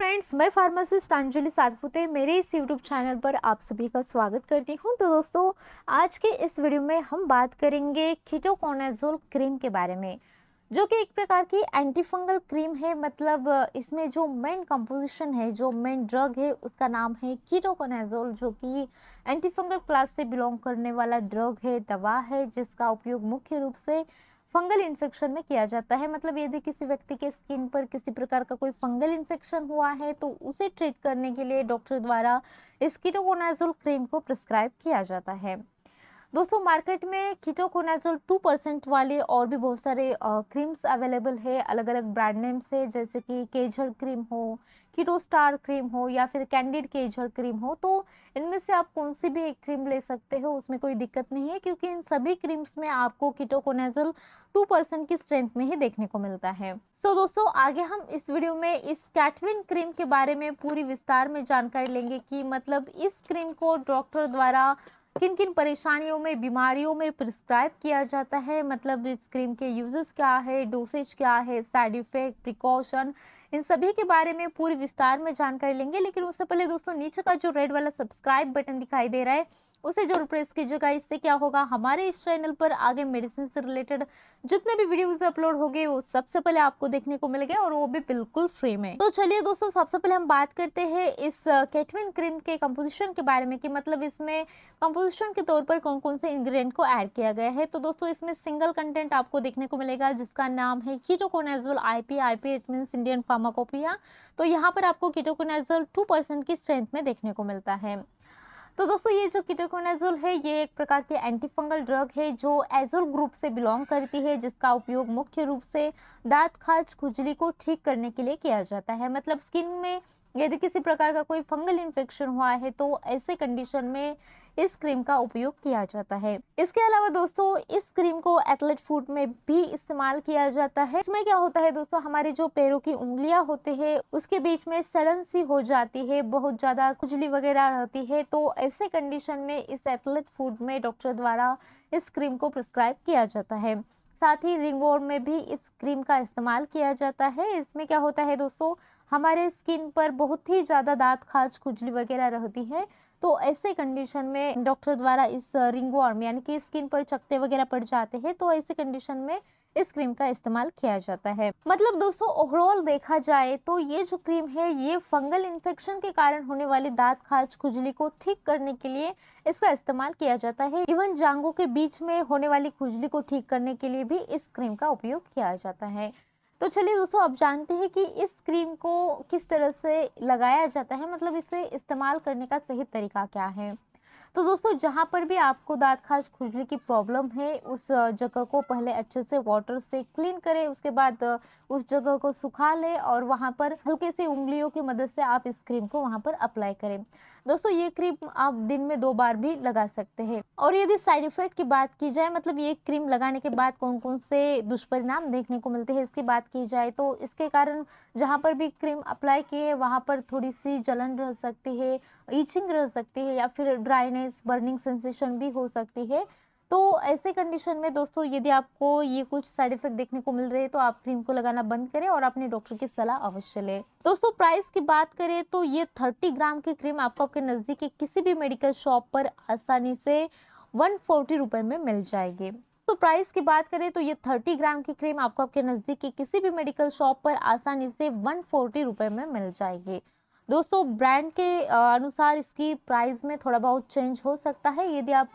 friends मैं pharmacist प्रांजलि Satpute मेरे इस यूट्यूब चैनल पर आप सभी का स्वागत करती हूं तो दोस्तों आज के इस वीडियो में हम बात करेंगे खिटोकोनाजोल क्रीम के बारे में जो कि एक प्रकार की एंटीफंगल क्रीम है मतलब इसमें जो मेन कंपोजिशन है जो मेन ड्रग है उसका नाम है कीटोकोनाजोल जो कि एंटीफंगल क्लास से बिलोंग करने वाला ड्रग है दवा है जिसका उपयोग मुख्य रूप से फंगल इन्फेक्शन में किया जाता है मतलब यदि किसी व्यक्ति के स्किन पर किसी प्रकार का कोई फंगल इन्फेक्शन हुआ है तो उसे ट्रीट करने के लिए डॉक्टर द्वारा स्कीटोकोनाजोल क्रीम को प्रिस्क्राइब किया जाता है दोस्तों मार्केट में कीटोकोनाजोल टू परसेंट वाले और भी बहुत सारे क्रीम्स अवेलेबल है अलग अलग ब्रांड नेम्स है जैसे कि केजर क्रीम हो कीटो स्टार क्रीम हो या फिर कैंडिड केजर क्रीम हो तो इनमें से आप कौन सी भी एक क्रीम ले सकते हो उसमें कोई दिक्कत नहीं है क्योंकि इन सभी क्रीम्स में आपको कीटोकोनाजोल टू परसेंट की स्ट्रेंथ में ही देखने को मिलता है सो so, दोस्तों आगे हम इस वीडियो में इस कैटविन क्रीम के बारे में पूरी विस्तार में जानकारी लेंगे कि मतलब इस क्रीम को डॉक्टर द्वारा किन किन परेशानियों में बीमारियों में प्रिस्क्राइब किया जाता है मतलब इस क्रीम के यूजेस क्या है डोसेज क्या है साइड इफ़ेक्ट प्रिकॉशन इन सभी के बारे में पूरी विस्तार में जानकारी लेंगे लेकिन उससे पहले दोस्तों नीचे का जो रेड वाला सब्सक्राइब बटन दिखाई दे रहा है उसे जरूर प्रेस कीजिएगा इससे क्या होगा हमारे इस चैनल पर आगे मेडिसिन से रिलेटेड जितने भी वीडियोस अपलोड हो गए वो सबसे पहले आपको देखने को मिल गया और वो भी बिल्कुल फ्री में तो चलिए दोस्तों सबसे पहले हम बात करते हैं इस कैटमिन क्रीम के कंपोजिशन के बारे में कि मतलब इसमें कंपोजिशन के तौर पर कौन कौन से इंग्रेडिएंट को ऐड किया गया है तो दोस्तों इसमें सिंगल कंटेंट आपको देखने को मिलेगा जिसका नाम है ketoconazole I P I P it mean Indian pharmacopoeia तो यहाँ पर आपको कीटोकोनाजोल टू की स्ट्रेंथ में देखने को मिलता है तो दोस्तों ये जो कीटोकोनाजोल है ये एक प्रकार की एंटीफंगल ड्रग है जो एजोल ग्रुप से बिलोंग करती है जिसका उपयोग मुख्य रूप से दांत खाज खुजली को ठीक करने के लिए किया जाता है मतलब स्किन में यदि किसी प्रकार का कोई फंगल इन्फेक्शन हुआ है तो ऐसे कंडीशन में इस क्रीम का उपयोग किया जाता है इसके अलावा दोस्तों इस क्रीम को एथलेट फूड में भी इस्तेमाल किया जाता है इसमें क्या होता है दोस्तों हमारे जो पैरों की उंगलियां होते हैं उसके बीच में सड़न सी हो जाती है बहुत ज्यादा खुजली वगैरह रहती है तो ऐसे कंडीशन में इस एथलेट फूड में डॉक्टर द्वारा इस क्रीम को प्रिस्क्राइब किया जाता है साथ ही रिंग वॉर्म में भी इस क्रीम का इस्तेमाल किया जाता है इसमें क्या होता है दोस्तों हमारे स्किन पर बहुत ही ज़्यादा दांत खाज खुजली वगैरह रहती है तो ऐसे कंडीशन में डॉक्टर द्वारा इस रिंगवार्म यानी कि स्किन पर चकते वगैरह पड़ जाते हैं तो ऐसे कंडीशन में इस क्रीम का इस्तेमाल किया जाता है मतलब दोस्तों ओवरऑल देखा जाए तो ये जो क्रीम है ये फंगल इन्फेक्शन के कारण होने वाली दांत खाज खुजली को ठीक करने के लिए इसका इस्तेमाल किया जाता है इवन जांगों के बीच में होने वाली खुजली को ठीक करने के लिए भी इस क्रीम का उपयोग किया जाता है तो चलिए दोस्तों आप जानते हैं कि इस क्रीम को किस तरह से लगाया जाता है मतलब इसे इस्तेमाल करने का सही तरीका क्या है तो दोस्तों जहाँ पर भी आपको दाँत खाज खुजली की प्रॉब्लम है उस जगह को पहले अच्छे से वाटर से क्लीन करें उसके बाद उस जगह को सुखा लें और वहाँ पर हल्के से उंगलियों की मदद से आप इस क्रीम को वहाँ पर अप्लाई करें दोस्तों ये क्रीम आप दिन में दो बार भी लगा सकते हैं और यदि साइड इफेक्ट की बात की जाए मतलब ये क्रीम लगाने के बाद कौन कौन से दुष्परिणाम देखने को मिलते हैं इसकी बात की जाए तो इसके कारण जहाँ पर भी क्रीम अप्लाई किए वहाँ पर थोड़ी सी जलन रह सकती है ईचिंग रह सकती है या फिर ड्राइनेस ड्राइनेस बर्निंग सेंसेशन भी हो सकती है तो ऐसे कंडीशन में दोस्तों यदि आपको ये कुछ साइड इफेक्ट देखने को मिल रहे हैं तो आप क्रीम को लगाना बंद करें और अपने डॉक्टर की सलाह अवश्य लें दोस्तों प्राइस की बात करें तो ये 30 ग्राम की क्रीम आपको आपके नज़दीक के किसी भी मेडिकल शॉप पर आसानी से वन फोर्टी में मिल जाएगी तो प्राइस की बात करें तो ये 30 ग्राम की क्रीम आपको आपके नज़दीक के किसी भी मेडिकल शॉप पर आसानी से वन फोर्टी में मिल जाएगी दोस्तों ब्रांड के अनुसार इसकी प्राइस में थोड़ा बहुत चेंज हो सकता है यदि आप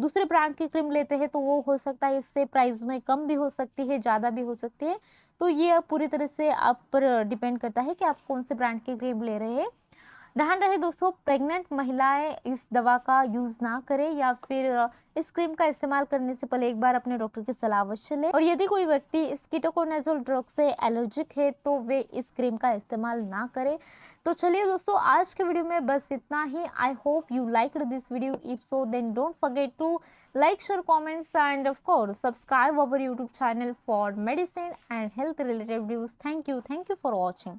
दूसरे ब्रांड की क्रीम लेते हैं तो वो हो सकता है इससे प्राइस में कम भी हो सकती है ज़्यादा भी हो सकती है तो ये पूरी तरह से आप पर डिपेंड करता है कि आप कौन से ब्रांड की क्रीम ले रहे हैं ध्यान रहे दोस्तों प्रेग्नेंट महिलाएं इस दवा का यूज़ ना करें या फिर इस क्रीम का इस्तेमाल करने से पहले एक बार अपने डॉक्टर की सलाह अवश्य लें और यदि कोई व्यक्ति इस कीटोकोनेजोल ड्रग से एलर्जिक है तो वे इस क्रीम का इस्तेमाल ना करें तो चलिए दोस्तों आज के वीडियो में बस इतना ही I hope you like this video if so then don't forget to like share comments and of course subscribe our YouTube channel for medicine and health related thank you thank you for watching